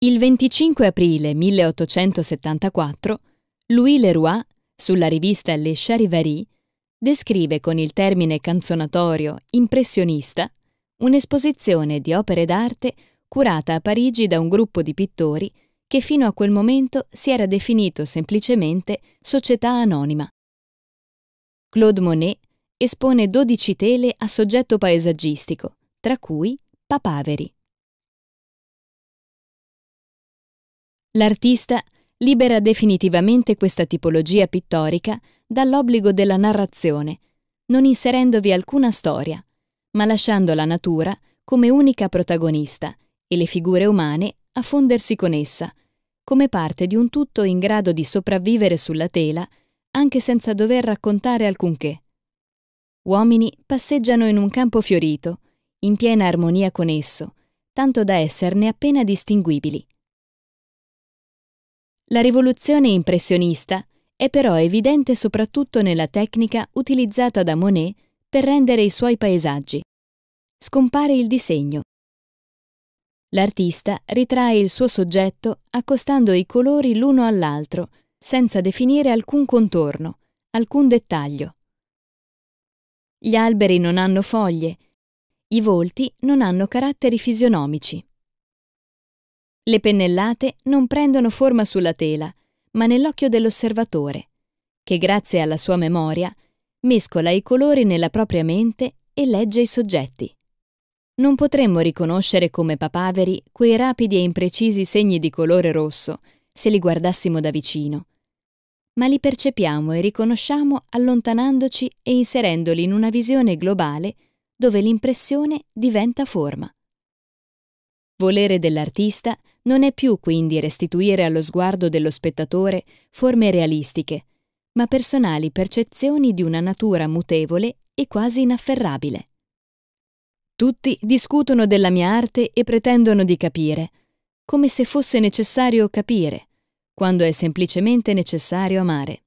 Il 25 aprile 1874, Louis Leroy, sulla rivista Le Charivari, descrive con il termine canzonatorio impressionista un'esposizione di opere d'arte curata a Parigi da un gruppo di pittori che fino a quel momento si era definito semplicemente società anonima. Claude Monet espone 12 tele a soggetto paesaggistico, tra cui papaveri. L'artista libera definitivamente questa tipologia pittorica dall'obbligo della narrazione, non inserendovi alcuna storia, ma lasciando la natura come unica protagonista e le figure umane a fondersi con essa, come parte di un tutto in grado di sopravvivere sulla tela anche senza dover raccontare alcunché. Uomini passeggiano in un campo fiorito, in piena armonia con esso, tanto da esserne appena distinguibili la rivoluzione impressionista è però evidente soprattutto nella tecnica utilizzata da Monet per rendere i suoi paesaggi. Scompare il disegno. L'artista ritrae il suo soggetto accostando i colori l'uno all'altro, senza definire alcun contorno, alcun dettaglio. Gli alberi non hanno foglie, i volti non hanno caratteri fisionomici. Le pennellate non prendono forma sulla tela, ma nell'occhio dell'osservatore, che grazie alla sua memoria mescola i colori nella propria mente e legge i soggetti. Non potremmo riconoscere come papaveri quei rapidi e imprecisi segni di colore rosso se li guardassimo da vicino, ma li percepiamo e riconosciamo allontanandoci e inserendoli in una visione globale dove l'impressione diventa forma. Volere dell'artista non è più quindi restituire allo sguardo dello spettatore forme realistiche, ma personali percezioni di una natura mutevole e quasi inafferrabile. Tutti discutono della mia arte e pretendono di capire, come se fosse necessario capire, quando è semplicemente necessario amare.